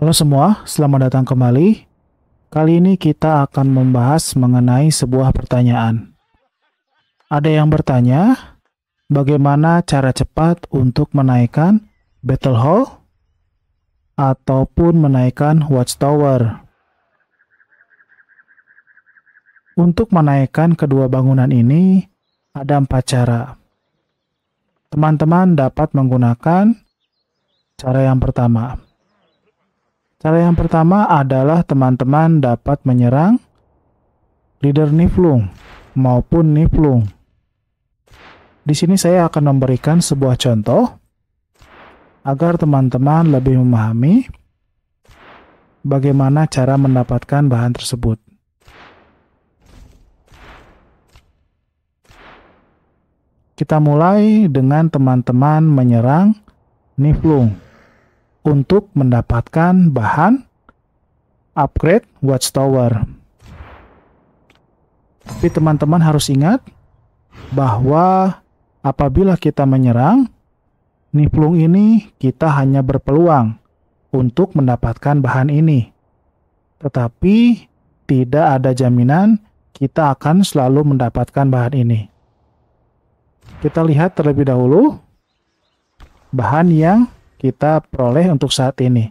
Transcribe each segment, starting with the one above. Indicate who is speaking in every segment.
Speaker 1: Halo semua, selamat datang kembali. Kali ini kita akan membahas mengenai sebuah pertanyaan. Ada yang bertanya, bagaimana cara cepat untuk menaikkan Battle Hall ataupun menaikkan Watchtower? Untuk menaikkan kedua bangunan ini, ada empat cara. Teman-teman dapat menggunakan cara yang pertama Cara yang pertama adalah teman-teman dapat menyerang leader Niflung maupun Niflung. Di sini saya akan memberikan sebuah contoh agar teman-teman lebih memahami bagaimana cara mendapatkan bahan tersebut. Kita mulai dengan teman-teman menyerang Niflung untuk mendapatkan bahan upgrade watchtower. Tapi teman-teman harus ingat bahwa apabila kita menyerang, Niflung ini kita hanya berpeluang untuk mendapatkan bahan ini. Tetapi tidak ada jaminan kita akan selalu mendapatkan bahan ini. Kita lihat terlebih dahulu bahan yang kita peroleh untuk saat ini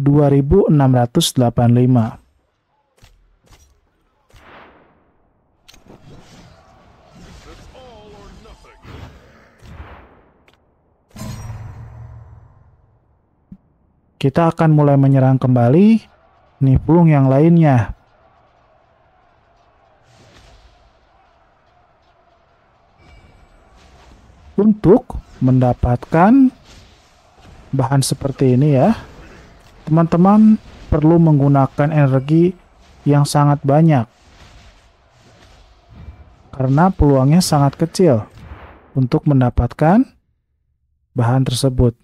Speaker 1: 2685 kita akan mulai menyerang kembali nih burung yang lainnya untuk mendapatkan bahan seperti ini ya. Teman-teman perlu menggunakan energi yang sangat banyak. Karena peluangnya sangat kecil untuk mendapatkan bahan tersebut.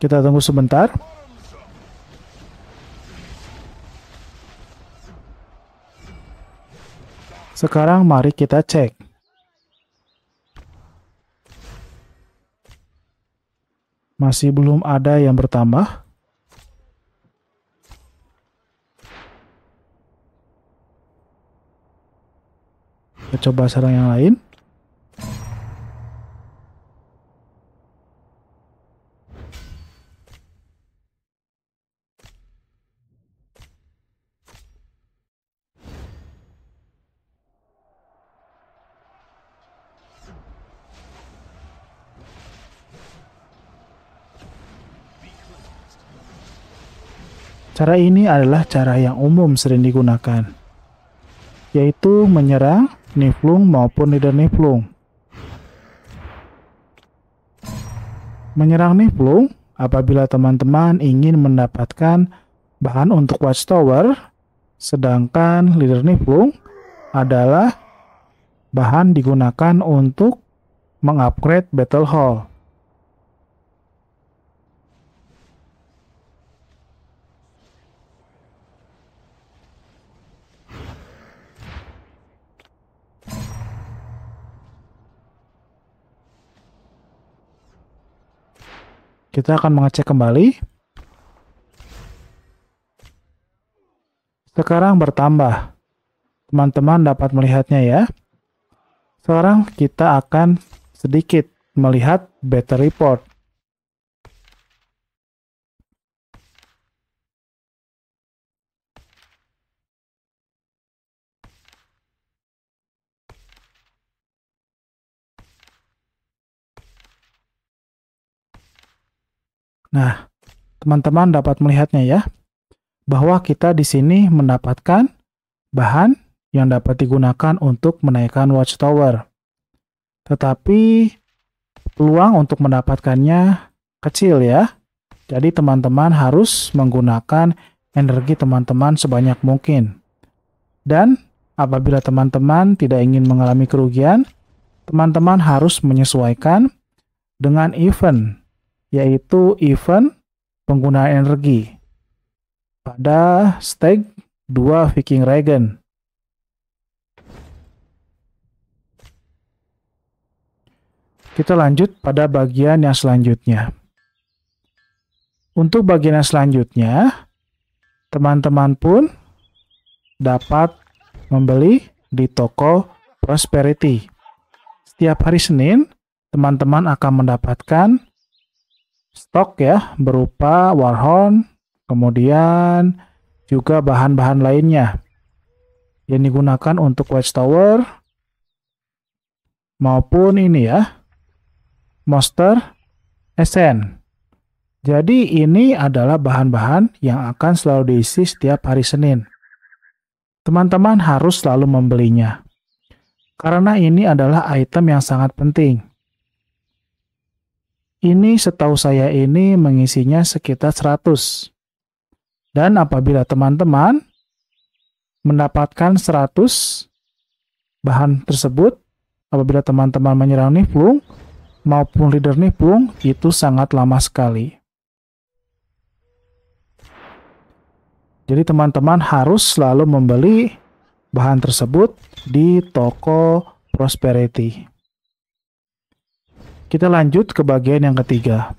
Speaker 1: Kita tunggu sebentar. Sekarang mari kita cek. Masih belum ada yang bertambah. Kita coba sarang yang lain. Cara ini adalah cara yang umum sering digunakan, yaitu menyerang niflung maupun leader niflung. Menyerang niflung apabila teman-teman ingin mendapatkan bahan untuk watchtower, sedangkan leader niflung adalah bahan digunakan untuk mengupgrade battle hall. Kita akan mengecek kembali. Sekarang bertambah. Teman-teman dapat melihatnya ya. Sekarang kita akan sedikit melihat battery port. Nah, teman-teman dapat melihatnya ya, bahwa kita di sini mendapatkan bahan yang dapat digunakan untuk menaikkan watchtower. Tetapi peluang untuk mendapatkannya kecil ya. Jadi teman-teman harus menggunakan energi teman-teman sebanyak mungkin. Dan apabila teman-teman tidak ingin mengalami kerugian, teman-teman harus menyesuaikan dengan event yaitu event penggunaan energi. Pada stake 2 Viking Regen. Kita lanjut pada bagian yang selanjutnya. Untuk bagian yang selanjutnya, teman-teman pun dapat membeli di toko Prosperity. Setiap hari Senin, teman-teman akan mendapatkan stok ya berupa warhorn, kemudian juga bahan-bahan lainnya yang digunakan untuk watchtower maupun ini ya monster SN. Jadi ini adalah bahan-bahan yang akan selalu diisi setiap hari Senin. Teman-teman harus selalu membelinya. Karena ini adalah item yang sangat penting. Ini setahu saya ini mengisinya sekitar 100. Dan apabila teman-teman mendapatkan 100 bahan tersebut, apabila teman-teman menyerang niflung maupun leader niflung, itu sangat lama sekali. Jadi teman-teman harus selalu membeli bahan tersebut di toko Prosperity. Kita lanjut ke bagian yang ketiga.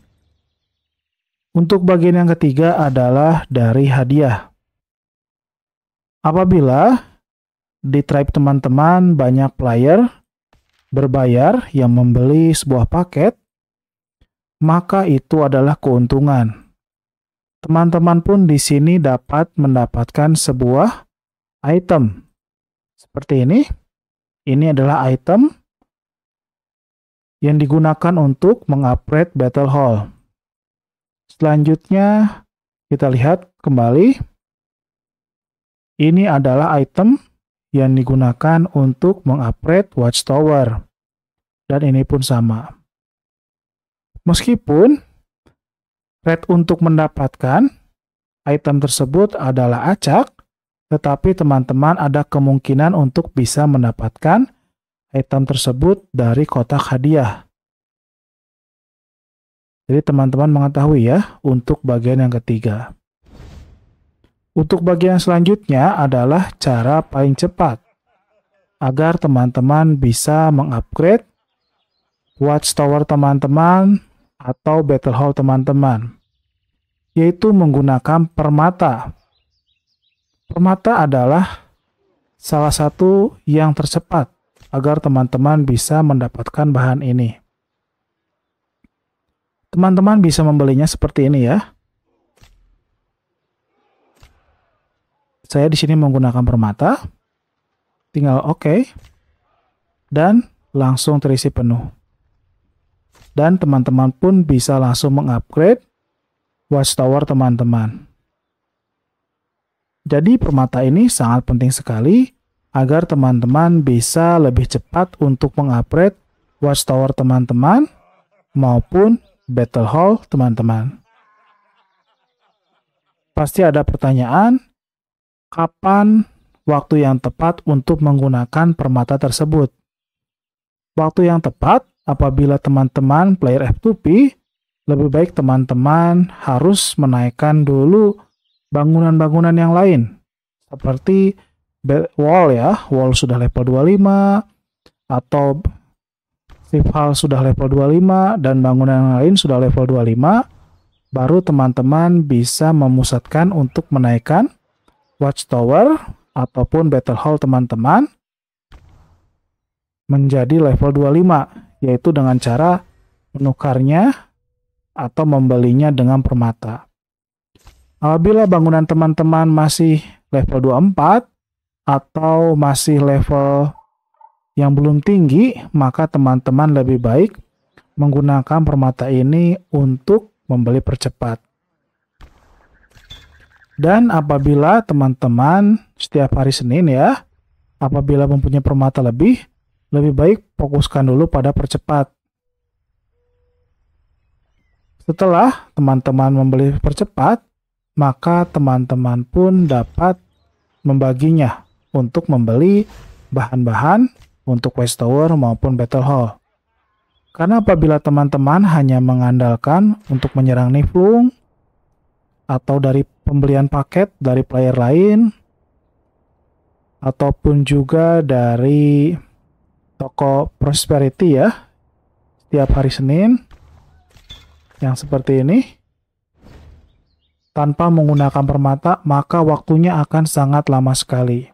Speaker 1: Untuk bagian yang ketiga adalah dari hadiah. Apabila di tribe teman-teman banyak player berbayar yang membeli sebuah paket, maka itu adalah keuntungan. Teman-teman pun di sini dapat mendapatkan sebuah item. Seperti ini. Ini adalah item yang digunakan untuk mengupgrade battle hall. Selanjutnya, kita lihat kembali. Ini adalah item yang digunakan untuk mengupgrade watchtower. Dan ini pun sama. Meskipun rate untuk mendapatkan item tersebut adalah acak, tetapi teman-teman ada kemungkinan untuk bisa mendapatkan item tersebut dari kotak hadiah. Jadi teman-teman mengetahui ya untuk bagian yang ketiga. Untuk bagian selanjutnya adalah cara paling cepat agar teman-teman bisa mengupgrade watchtower teman-teman atau battle hall teman-teman, yaitu menggunakan permata. Permata adalah salah satu yang tercepat agar teman-teman bisa mendapatkan bahan ini. Teman-teman bisa membelinya seperti ini ya. Saya di sini menggunakan permata. Tinggal oke. Okay. Dan langsung terisi penuh. Dan teman-teman pun bisa langsung mengupgrade watchtower teman-teman. Jadi permata ini sangat penting sekali agar teman-teman bisa lebih cepat untuk mengupgrade watchtower teman-teman maupun battle hall teman-teman. Pasti ada pertanyaan, kapan waktu yang tepat untuk menggunakan permata tersebut? Waktu yang tepat apabila teman-teman player F2P, lebih baik teman-teman harus menaikkan dulu bangunan-bangunan yang lain, seperti wall ya wall sudah level 25 atau safe house sudah level 25 dan bangunan yang lain sudah level 25 baru teman-teman bisa memusatkan untuk menaikkan watchtower ataupun battle hall teman-teman menjadi level 25 yaitu dengan cara menukarnya atau membelinya dengan permata. Apabila bangunan teman-teman masih level 24 atau masih level yang belum tinggi, maka teman-teman lebih baik menggunakan permata ini untuk membeli percepat. Dan apabila teman-teman setiap hari Senin ya, apabila mempunyai permata lebih, lebih baik fokuskan dulu pada percepat. Setelah teman-teman membeli percepat, maka teman-teman pun dapat membaginya untuk membeli bahan-bahan untuk West Tower maupun Battle Hall. Karena apabila teman-teman hanya mengandalkan untuk menyerang Niflung atau dari pembelian paket dari player lain ataupun juga dari toko Prosperity ya setiap hari Senin yang seperti ini tanpa menggunakan permata maka waktunya akan sangat lama sekali.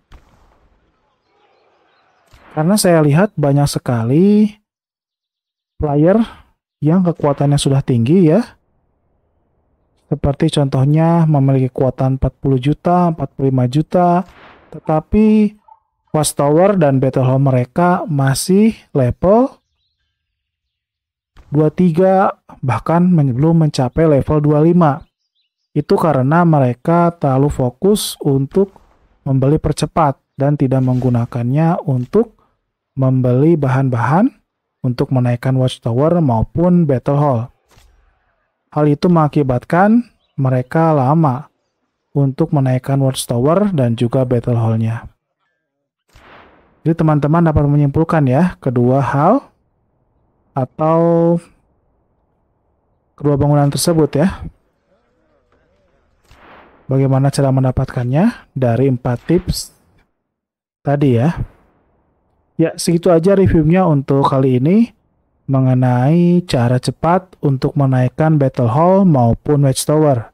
Speaker 1: Karena saya lihat banyak sekali player yang kekuatannya sudah tinggi ya. Seperti contohnya memiliki kekuatan 40 juta, 45 juta, tetapi tower dan battle Home mereka masih level 23 bahkan belum mencapai level 25. Itu karena mereka terlalu fokus untuk membeli percepat dan tidak menggunakannya untuk membeli bahan-bahan untuk menaikkan watchtower maupun battle hall. Hal itu mengakibatkan mereka lama untuk menaikkan watchtower dan juga battle hall-nya. Jadi teman-teman dapat menyimpulkan ya, kedua hal atau kedua bangunan tersebut ya. Bagaimana cara mendapatkannya dari empat tips tadi ya. Ya, segitu aja reviewnya untuk kali ini mengenai cara cepat untuk menaikkan Battle Hall maupun tower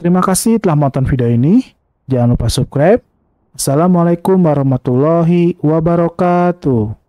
Speaker 1: Terima kasih telah menonton video ini. Jangan lupa subscribe. Assalamualaikum warahmatullahi wabarakatuh.